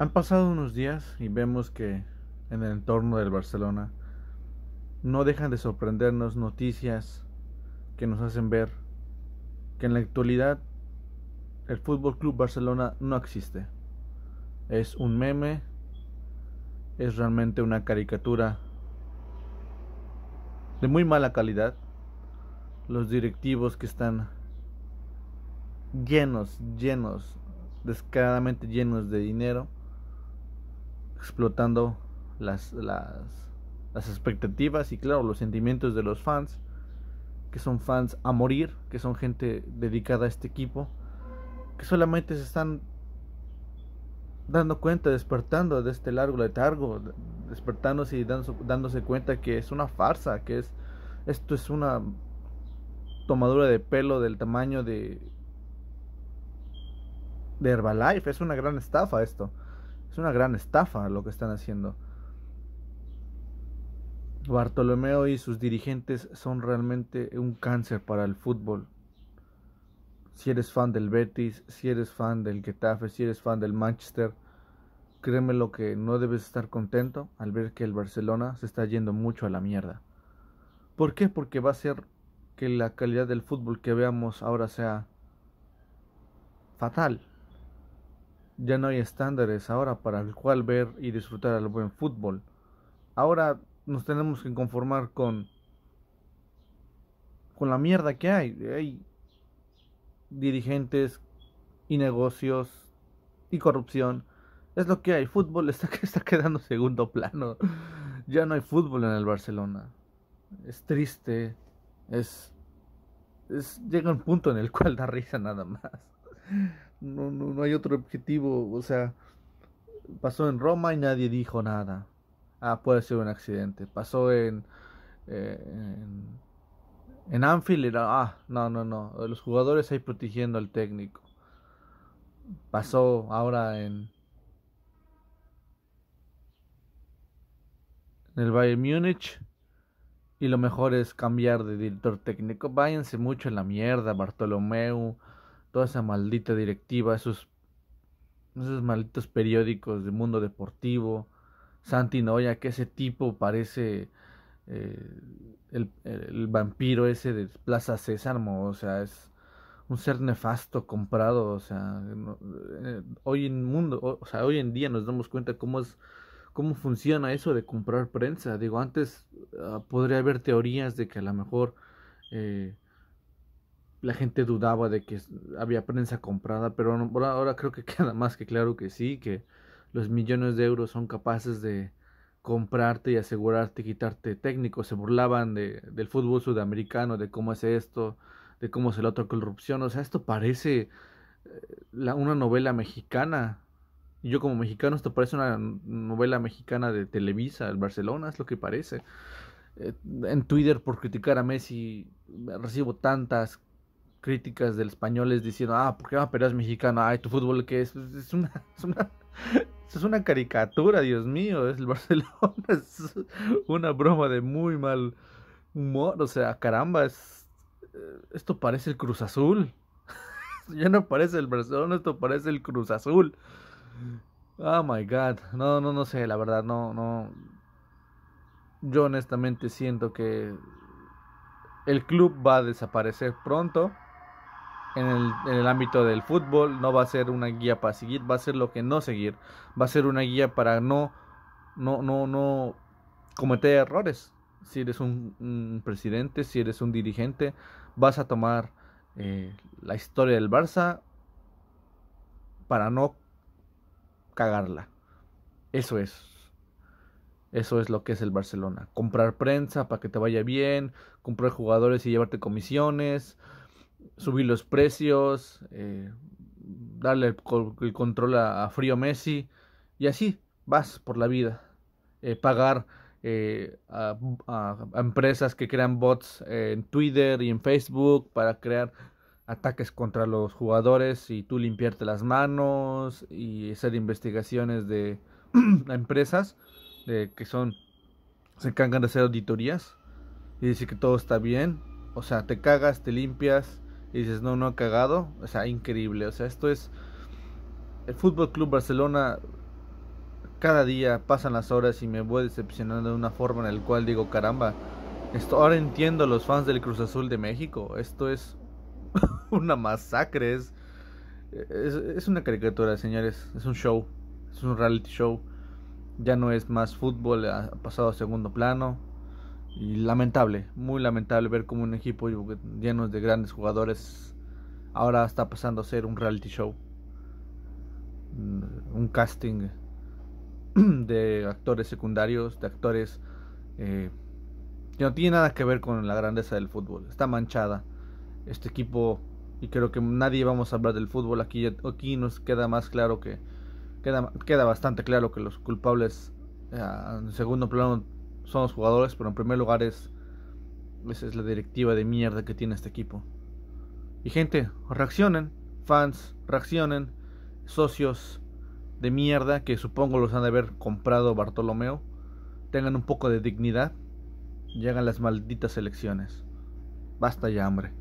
Han pasado unos días y vemos que en el entorno del Barcelona no dejan de sorprendernos noticias que nos hacen ver que en la actualidad el Fútbol Club Barcelona no existe. Es un meme, es realmente una caricatura de muy mala calidad. Los directivos que están llenos, llenos, descaradamente llenos de dinero explotando las, las, expectativas y claro, los sentimientos de los fans, que son fans a morir, que son gente dedicada a este equipo, que solamente se están dando cuenta, despertando de este largo letargo, despertándose y dándose, dándose cuenta que es una farsa, que es esto es una tomadura de pelo del tamaño de de Herbalife, es una gran estafa esto. Es una gran estafa lo que están haciendo. Bartolomeo y sus dirigentes son realmente un cáncer para el fútbol. Si eres fan del Betis, si eres fan del Getafe, si eres fan del Manchester, créeme lo que no debes estar contento al ver que el Barcelona se está yendo mucho a la mierda. ¿Por qué? Porque va a ser que la calidad del fútbol que veamos ahora sea fatal. Ya no hay estándares ahora para el cual ver y disfrutar al buen fútbol. Ahora nos tenemos que conformar con con la mierda que hay. Hay dirigentes y negocios y corrupción. Es lo que hay. Fútbol está, está quedando segundo plano. Ya no hay fútbol en el Barcelona. Es triste. Es, es llega un punto en el cual da risa nada más no, no, hay otro objetivo, o sea, pasó en Roma y nadie dijo nada. Ah, puede ser un accidente. Pasó en, eh, en, Anfield, ah, no, no, no, los jugadores ahí protegiendo al técnico. Pasó ahora en, en el Bayern Múnich. Y lo mejor es cambiar de director técnico. Váyanse mucho en la mierda, Bartolomeu toda esa maldita directiva, esos, malditos periódicos de mundo deportivo, Santi Noya, que ese tipo parece eh, el, vampiro ese de Plaza Sésamo, o sea, es un ser nefasto comprado, o sea, eh, hoy en mundo, o, sea, hoy en día nos damos cuenta cómo es cómo funciona eso de comprar prensa. Digo, antes ah, podría haber teorías de que a lo mejor eh, la gente dudaba de que había prensa comprada, pero ahora, creo que queda más que claro que sí, que los millones de euros son capaces de comprarte y asegurarte, quitarte técnicos. Se burlaban de, del fútbol sudamericano, de cómo es esto, de cómo es la otra corrupción. O sea, esto parece la, una novela mexicana. Y yo como mexicano, esto parece una novela mexicana de Televisa, el Barcelona, es lo que parece. Eh, en Twitter por criticar a Messi recibo tantas críticas del español diciendo, ah, ¿por qué a pelear mexicano? Ay, tu fútbol que es? Pues, es una, es una, es una caricatura, Dios mío, es el Barcelona, es una broma de muy mal humor, o sea, caramba, eh, esto parece el Cruz Azul. ya no parece el Barcelona, esto parece el Cruz Azul. Oh my god, no, no, no sé, la verdad, no, no. Yo honestamente siento que el club va a desaparecer pronto en el, ámbito del fútbol, no va a ser una guía para seguir, va a ser lo que no seguir, va a ser una guía para no, no, no, no cometer errores. Si eres un, presidente, si eres un dirigente, vas a tomar eh, la historia del Barça para no cagarla. Eso es. Eso es lo que es el Barcelona. Comprar prensa para que te vaya bien, comprar jugadores y llevarte comisiones, subir los precios, eh, darle el, control a, Frío Messi y así vas por la vida. Eh, pagar eh, a, empresas que crean bots eh, en Twitter y en Facebook para crear ataques contra los jugadores y tú limpiarte las manos y hacer investigaciones de empresas que son se encargan de hacer auditorías y decir que todo está bien. O sea, te cagas, te limpias y dices, no, no ha cagado, o sea, increíble, o sea, esto es el Fútbol Club Barcelona cada día pasan las horas y me voy decepcionando de una forma en la cual digo, caramba, esto ahora entiendo a los fans del Cruz Azul de México, esto es una masacre, es, es, es una caricatura, señores, es un show, es un reality show, ya no es más fútbol, ha pasado a segundo plano, y lamentable, muy lamentable ver como un equipo lleno de grandes jugadores ahora está pasando a ser un reality show. Un casting de actores secundarios, de actores eh, que no tiene nada que ver con la grandeza del fútbol. Está manchada este equipo y creo que nadie vamos a hablar del fútbol aquí. Aquí nos queda más claro que queda, queda bastante claro que los culpables en eh, segundo plano son los jugadores, pero en primer lugar es, es la directiva de mierda que tiene este equipo. Y gente, reaccionen, fans, reaccionen, socios de mierda que supongo los han de haber comprado Bartolomeo, tengan un poco de dignidad, llegan las malditas elecciones. Basta ya, hambre.